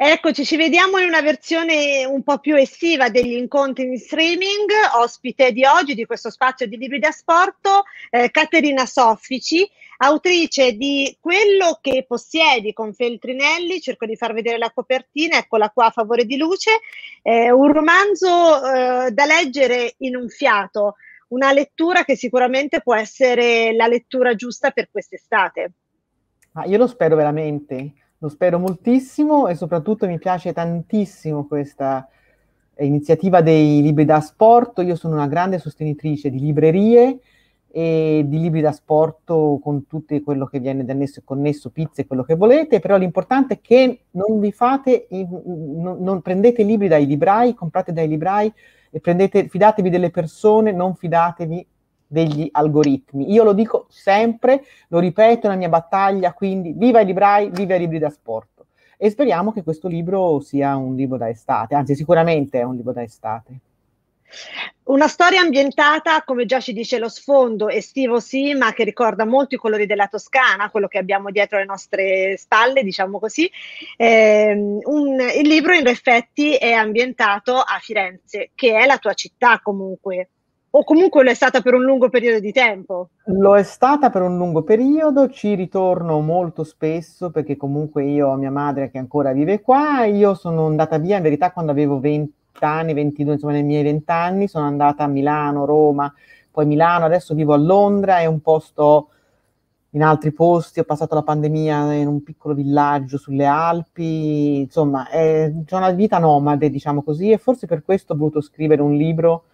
Eccoci, ci vediamo in una versione un po' più estiva degli incontri in streaming. Ospite di oggi di questo spazio di libri da sporto, eh, Caterina Soffici, autrice di Quello che possiedi con Feltrinelli, cerco di far vedere la copertina, eccola qua a favore di luce, eh, un romanzo eh, da leggere in un fiato, una lettura che sicuramente può essere la lettura giusta per quest'estate. Ah, io lo spero veramente lo spero moltissimo e soprattutto mi piace tantissimo questa eh, iniziativa dei libri da sport. Io sono una grande sostenitrice di librerie e di libri da sport con tutto quello che viene da annesso e connesso, pizze, quello che volete, però l'importante è che non vi fate, non, non prendete libri dai librai, comprate dai librai e prendete, fidatevi delle persone, non fidatevi degli algoritmi. Io lo dico sempre, lo ripeto nella mia battaglia, quindi viva i librai, viva i libri da sport. E speriamo che questo libro sia un libro da estate, anzi sicuramente è un libro da estate. Una storia ambientata, come già ci dice lo sfondo, estivo sì, ma che ricorda molto i colori della Toscana, quello che abbiamo dietro le nostre spalle, diciamo così. Eh, un, il libro in effetti è ambientato a Firenze, che è la tua città comunque o comunque lo è stata per un lungo periodo di tempo? Lo è stata per un lungo periodo, ci ritorno molto spesso perché comunque io ho mia madre che ancora vive qua, io sono andata via in verità quando avevo 20 anni, 22, insomma nei miei 20 anni, sono andata a Milano, Roma, poi Milano, adesso vivo a Londra è un posto in altri posti, ho passato la pandemia in un piccolo villaggio sulle Alpi, insomma, è, c'è una vita nomade, diciamo così, e forse per questo ho voluto scrivere un libro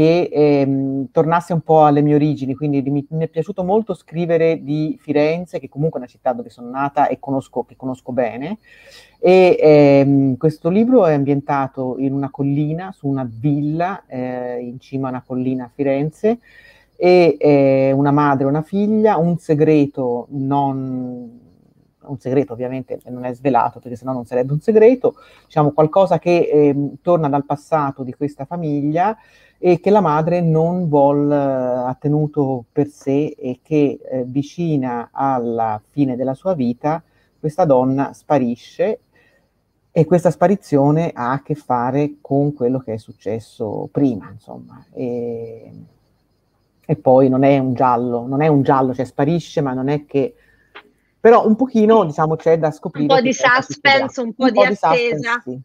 che ehm, tornasse un po' alle mie origini, quindi mi, mi, è piaciuto molto scrivere di Firenze, che comunque è una città dove sono nata e conosco, che conosco bene, e ehm, questo libro è ambientato in una collina, su una villa eh, in cima a una collina a Firenze, e eh, una madre e una figlia, un segreto non un segreto ovviamente non è svelato perché sennò non sarebbe un segreto, diciamo qualcosa che eh, torna dal passato di questa famiglia e che la madre non vuole eh, ha tenuto per sé e che eh, vicina alla fine della sua vita questa donna sparisce e questa sparizione ha a che fare con quello che è successo prima, insomma. E, e poi non è un giallo, non è un giallo, cioè sparisce, ma non è che però un pochino, diciamo, c'è da scoprire. Un po' di suspense, un po', un po di, di attesa. Suspense, sì.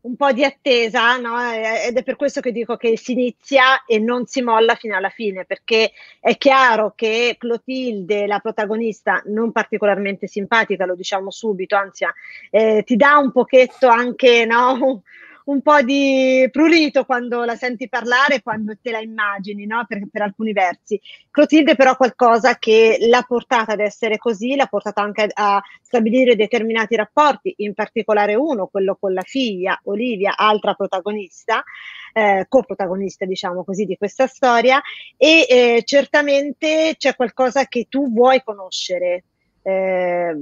Un po' di attesa, no? Ed è per questo che dico che si inizia e non si molla fino alla fine, perché è chiaro che Clotilde, la protagonista, non particolarmente simpatica, lo diciamo subito, anzi, eh, ti dà un pochetto anche, no? un po' di prurito quando la senti parlare, quando te la immagini, no? per, per, alcuni versi. Clotilde però qualcosa che l'ha portata ad essere così, l'ha portata anche a stabilire determinati rapporti, in particolare uno, quello con la figlia Olivia, altra protagonista, eh, coprotagonista diciamo così di questa storia e eh, certamente c'è qualcosa che tu vuoi conoscere, eh,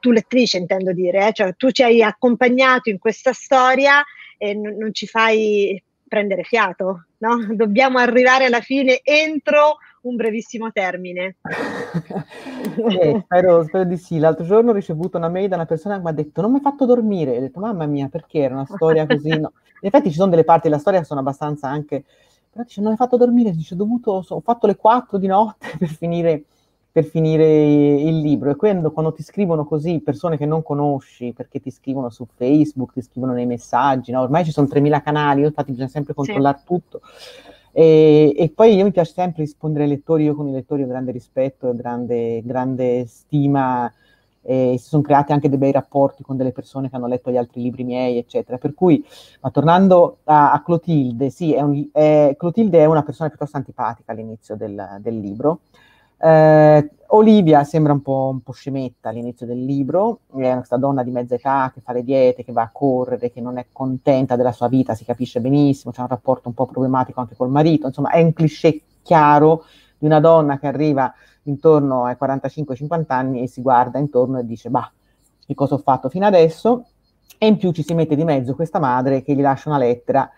tu lettrice intendo dire, eh? cioè tu ci hai accompagnato in questa storia e n- non ci fai prendere fiato, no? Dobbiamo arrivare alla fine entro un brevissimo termine. eh, spero, spero, di sì. L'altro giorno ho ricevuto una mail da una persona che mi ha detto non mi ha fatto dormire. E ho detto mamma mia, perché era una storia così? No. In effetti ci sono delle parti della storia che sono abbastanza anche... Però dice non mi hai fatto dormire, dice, ho, dovuto, ho fatto le 4 di notte per finire per finire il libro. E quando, quando, ti scrivono così persone che non conosci, perché ti scrivono su Facebook, ti scrivono nei messaggi, no? ormai ci sono 3.000 canali, infatti bisogna sempre controllare sì. tutto. E, e, poi io mi piace sempre rispondere ai lettori, io con i lettori ho grande rispetto e grande, grande stima, e si sono creati anche dei bei rapporti con delle persone che hanno letto gli altri libri miei, eccetera. Per cui, ma tornando a, a Clotilde, sì, è un, è, Clotilde è una persona piuttosto antipatica all'inizio del, del libro, eh, Olivia sembra un po', un po', scemetta all'inizio del libro, è questa donna di mezza età che fa le diete, che va a correre, che non è contenta della sua vita, si capisce benissimo, c'è un rapporto un po' problematico anche col marito, insomma è un cliché chiaro di una donna che arriva intorno ai 45-50 anni e si guarda intorno e dice, bah, che cosa ho fatto fino adesso? E in più ci si mette di mezzo questa madre che gli lascia una lettera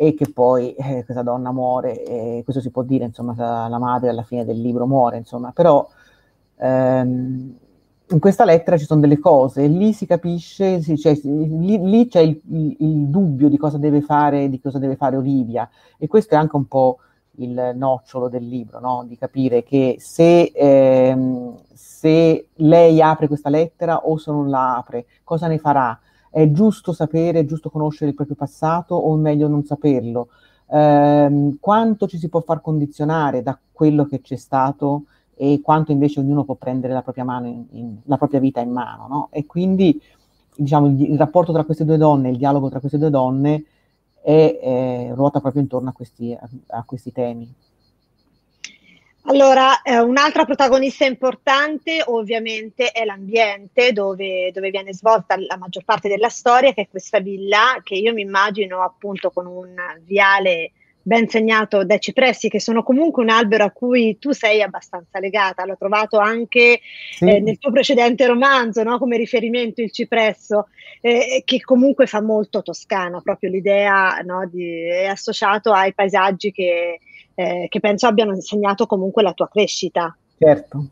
e che poi eh, questa donna muore, e questo si può dire, insomma, la madre alla fine del libro muore, insomma, però ehm, in questa lettera ci sono delle cose, lì si capisce, si, cioè, lì, lì, c'è il, il, il, dubbio di cosa deve fare, di cosa deve fare Olivia e questo è anche un po' il nocciolo del libro, no? di capire che se, ehm, se lei apre questa lettera o se non la apre, cosa ne farà? è giusto sapere, è giusto conoscere il proprio passato o meglio non saperlo? Eh, quanto ci si può far condizionare da quello che c'è stato e quanto invece ognuno può prendere la propria, in, in, la propria vita in mano? No? E quindi diciamo, il, il, rapporto tra queste due donne, il dialogo tra queste due donne è, è, ruota proprio intorno a questi, a, a questi temi. Allora, eh, un'altra protagonista importante ovviamente è l'ambiente dove, dove, viene svolta la maggior parte della storia, che è questa villa che io mi immagino appunto con un viale ben segnato dai cipressi, che sono comunque un albero a cui tu sei abbastanza legata, l'ho trovato anche sì. eh, nel tuo precedente romanzo no? come riferimento il cipresso, eh, che comunque fa molto toscano, proprio l'idea no? Di, è associato ai paesaggi che eh, che penso abbiano segnato comunque la tua crescita. Certo.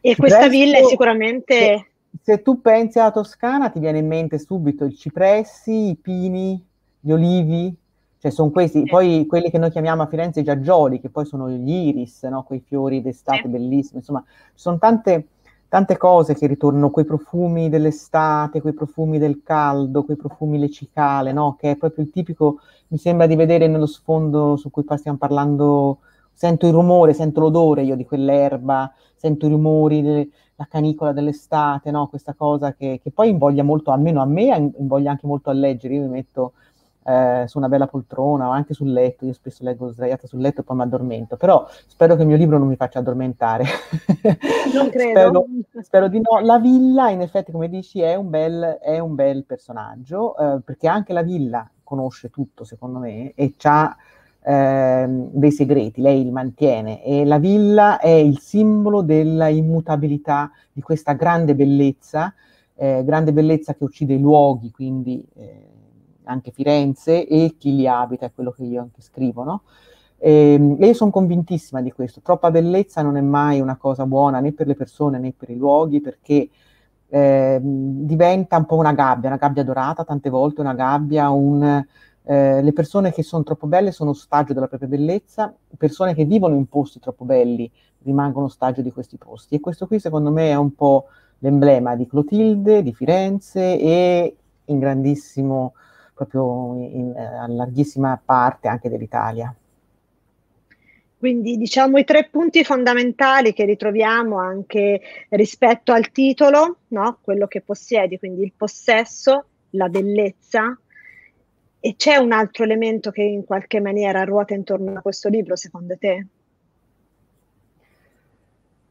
E questa Cipressi, villa è sicuramente... Se, se tu pensi alla Toscana ti viene in mente subito i cipressi, i pini, gli olivi, cioè sono questi, poi quelli che noi chiamiamo a Firenze i giaggioli, che poi sono gli iris, no? quei fiori d'estate bellissimi, insomma, sono tante tante cose che ritornano, quei profumi dell'estate, quei profumi del caldo, quei profumi le cicale, no? che è proprio il tipico, mi sembra di vedere nello sfondo su cui qua stiamo parlando, sento il rumore, sento l'odore io di quell'erba, sento i rumori, delle, la canicola dell'estate, no? questa cosa che, che, poi invoglia molto, almeno a me, invoglia anche molto a leggere, io mi metto eh, su una bella poltrona o anche sul letto, io spesso leggo sdraiata sul letto e poi mi addormento, però spero che il mio libro non mi faccia addormentare. Non credo. spero, spero, di no. La villa, in effetti, come dici, è un bel, è un bel personaggio, eh, perché anche la villa conosce tutto, secondo me, e ha eh, dei segreti, lei li mantiene e la villa è il simbolo della immutabilità di questa grande bellezza, eh, grande bellezza che uccide i luoghi, quindi eh, anche Firenze e chi li abita, è quello che io anche scrivo, no? Ehm, e, io sono convintissima di questo, troppa bellezza non è mai una cosa buona né per le persone né per i luoghi perché eh, diventa un po' una gabbia, una gabbia dorata tante volte, una gabbia, un, eh, le persone che sono troppo belle sono ostaggio della propria bellezza, persone che vivono in posti troppo belli rimangono ostaggio di questi posti. E questo qui secondo me è un po' l'emblema di Clotilde, di Firenze e in grandissimo proprio in, eh, a larghissima parte anche dell'Italia. Quindi diciamo i tre punti fondamentali che ritroviamo anche rispetto al titolo, no? quello che possiedi, quindi il possesso, la bellezza e c'è un altro elemento che in qualche maniera ruota intorno a questo libro secondo te?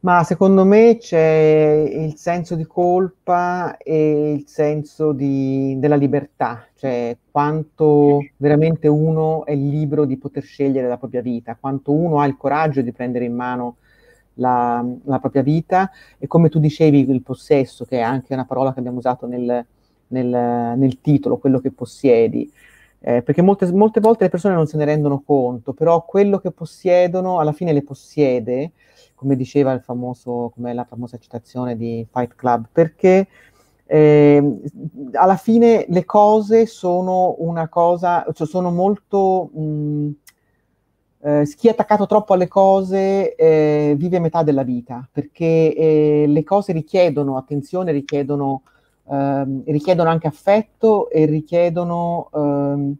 Ma secondo me c'è il senso di colpa e il senso di, della libertà, cioè quanto veramente uno è libero di poter scegliere la propria vita, quanto uno ha il coraggio di prendere in mano la, la propria vita e come tu dicevi il possesso, che è anche una parola che abbiamo usato nel, nel, nel titolo, quello che possiedi eh, perché molte, molte, volte le persone non se ne rendono conto, però quello che possiedono alla fine le possiede, come diceva famoso, come la famosa citazione di Fight Club, perché eh, alla fine le cose sono una cosa, cioè sono molto... Mh, mm, eh, chi è attaccato troppo alle cose eh, vive metà della vita, perché eh, le cose richiedono attenzione, richiedono Ehm, richiedono anche affetto e richiedono ehm,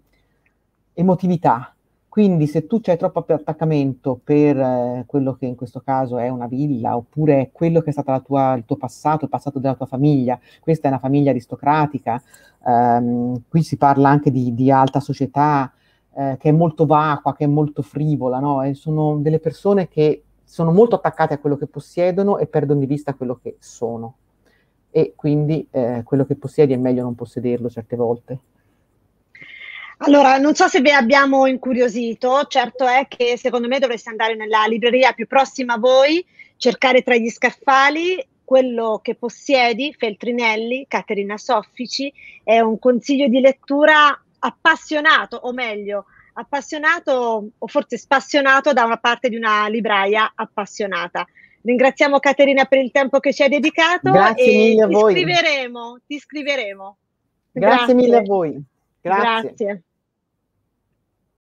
emotività. Quindi se tu c'è troppo attaccamento per eh, quello che in questo caso è una villa, oppure quello che è stato il tuo passato, il passato della tua famiglia, questa è una famiglia aristocratica, ehm, qui si parla anche di, di alta società, eh, che è molto vacua, che è molto frivola, no? E sono delle persone che sono molto attaccate a quello che possiedono e perdono di vista quello che sono e quindi eh, quello che possiedi è meglio non possederlo certe volte. Allora, non so se vi abbiamo incuriosito, certo è che secondo me dovreste andare nella libreria più prossima a voi, cercare tra gli scaffali quello che possiedi, Feltrinelli, Caterina Soffici, è un consiglio di lettura appassionato, o meglio, appassionato o forse spassionato da una parte di una libraia appassionata. Ringraziamo Caterina per il tempo che ci hai dedicato. Grazie mille a voi. Ti scriveremo, ti scriveremo. Grazie, Grazie mille a voi. Grazie. Grazie.